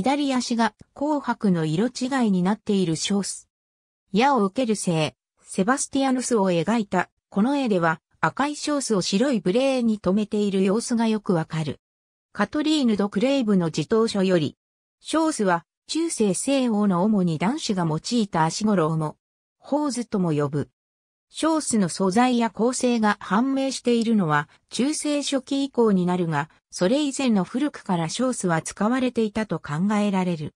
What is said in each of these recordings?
左足が紅白の色違いになっているショース。矢を受ける聖、セバスティアヌスを描いた、この絵では赤いショースを白いブレーに留めている様子がよくわかる。カトリーヌ・ド・クレイブの自答書より、ショースは中世西欧の主に男子が用いた足頃をも、ホーズとも呼ぶ。小数の素材や構成が判明しているのは中世初期以降になるが、それ以前の古くから小数は使われていたと考えられる。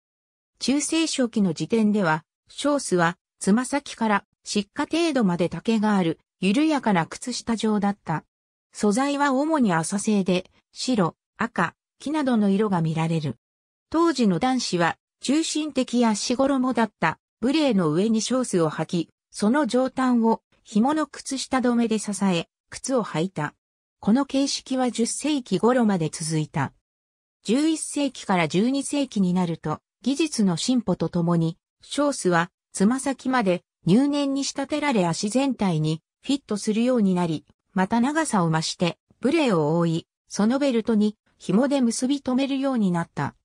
中世初期の時点では、小数はつま先から湿化程度まで丈がある緩やかな靴下状だった。素材は主に浅製で白、赤、木などの色が見られる。当時の男子は中心的足衣だったブレーの上にショースを履き、その上端を紐の靴下止めで支え、靴を履いた。この形式は10世紀頃まで続いた。11世紀から12世紀になると、技術の進歩とともに、ショースは、つま先まで入念に仕立てられ足全体にフィットするようになり、また長さを増して、ブレを覆い、そのベルトに紐で結び止めるようになった。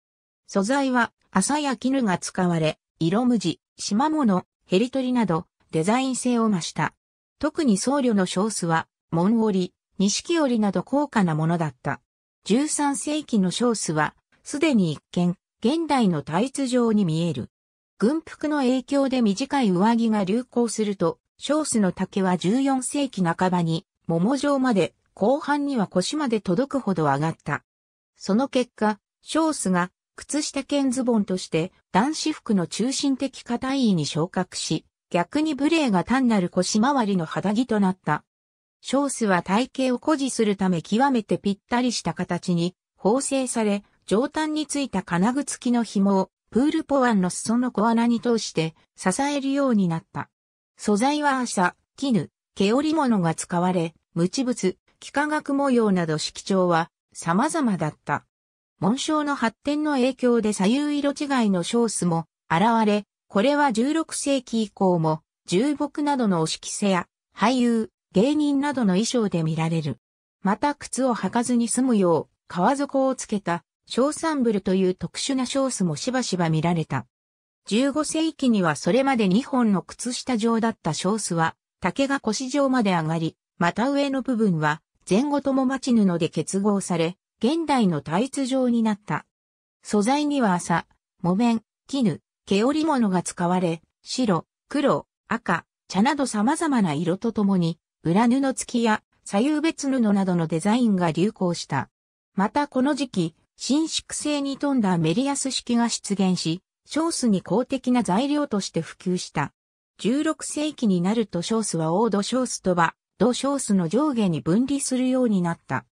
素材は、麻や絹が使われ、色無地、縞物、ヘリ取りなど、デザイン性を増した。特に僧侶の小子は、門織、錦織など高価なものだった。13世紀の小子は、すでに一見、現代の体質上状に見える。軍服の影響で短い上着が流行すると、ショースの竹は14世紀半ばに、桃状まで、後半には腰まで届くほど上がった。その結果、ショースが、靴下兼ズボンとして、男子服の中心的肩位に昇格し、逆に無礼が単なる腰回りの肌着となった。ショースは体型を誇示するため極めてぴったりした形に縫製され、上端についた金具付きの紐をプールポワンの裾の小穴に通して支えるようになった。素材は麻、絹、毛織物が使われ、無地物、幾何学模様など色調は様々だった。紋章の発展の影響で左右色違いのショースも現れ、これは16世紀以降も、重木などのおし着せや、俳優、芸人などの衣装で見られる。また靴を履かずに済むよう、革底をつけた、小サンブルという特殊なショースもしばしば見られた。15世紀にはそれまで2本の靴下状だったショースは、竹が腰状まで上がり、また上の部分は、前後とも町布で結合され、現代のタイツ状になった。素材には麻、木綿、絹、毛織物が使われ、白、黒、赤、茶など様々な色とともに、裏布付きや左右別布などのデザインが流行した。またこの時期、伸縮性に富んだメリアス式が出現し、ショースに公的な材料として普及した。16世紀になるとショースはオードショースとは、ドショースの上下に分離するようになった。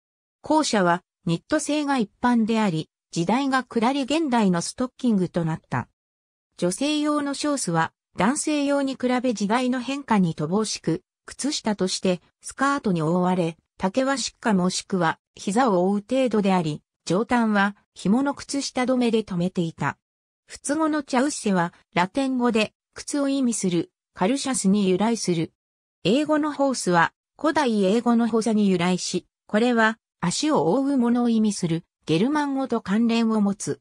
後者はニット製が一般であり、時代が下り現代のストッキングとなった。女性用のショースは男性用に比べ時代の変化に乏しく、靴下としてスカートに覆われ、竹はしっかもしくは膝を覆う程度であり、上端は紐の靴下止めで止めていた。普通語のチャウッセはラテン語で靴を意味するカルシャスに由来する。英語のホースは古代英語のホザに由来し、これは足を覆うものを意味するゲルマン語と関連を持つ。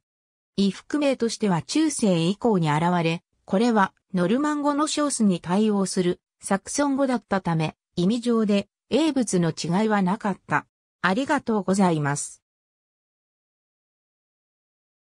衣服名としては中世以降に現れ、これはノルマン語のショースに対応するサクソン語だったため、意味上で英物の違いはなかった。ありがとうございます。